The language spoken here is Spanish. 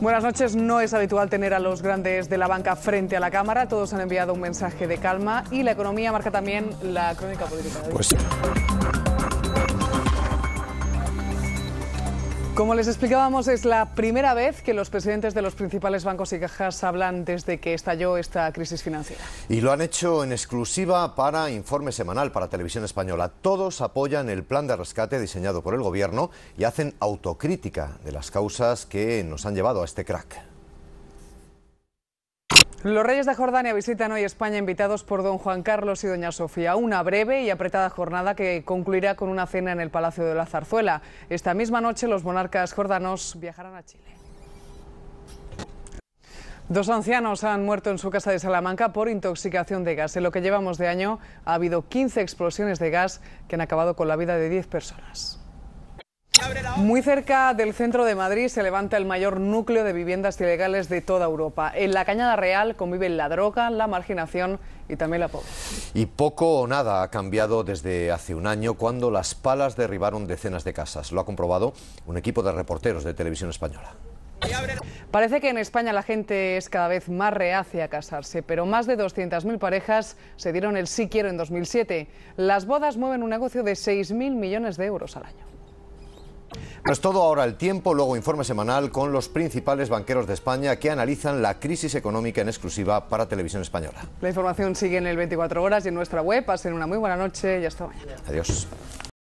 Buenas noches. No es habitual tener a los grandes de la banca frente a la Cámara. Todos han enviado un mensaje de calma y la economía marca también la crónica política. Pues Como les explicábamos, es la primera vez que los presidentes de los principales bancos y cajas hablan desde que estalló esta crisis financiera. Y lo han hecho en exclusiva para Informe Semanal, para Televisión Española. Todos apoyan el plan de rescate diseñado por el Gobierno y hacen autocrítica de las causas que nos han llevado a este crack. Los reyes de Jordania visitan hoy España invitados por don Juan Carlos y doña Sofía. Una breve y apretada jornada que concluirá con una cena en el Palacio de la Zarzuela. Esta misma noche los monarcas jordanos viajarán a Chile. Dos ancianos han muerto en su casa de Salamanca por intoxicación de gas. En lo que llevamos de año ha habido 15 explosiones de gas que han acabado con la vida de 10 personas. Muy cerca del centro de Madrid se levanta el mayor núcleo de viviendas ilegales de toda Europa. En la Cañada Real conviven la droga, la marginación y también la pobreza. Y poco o nada ha cambiado desde hace un año cuando las palas derribaron decenas de casas. Lo ha comprobado un equipo de reporteros de televisión española. Parece que en España la gente es cada vez más reacia a casarse, pero más de 200.000 parejas se dieron el sí quiero en 2007. Las bodas mueven un negocio de 6.000 millones de euros al año. No es todo ahora el tiempo, luego informe semanal con los principales banqueros de España que analizan la crisis económica en exclusiva para Televisión Española. La información sigue en el 24 horas y en nuestra web. Pasen una muy buena noche y hasta mañana. Adiós.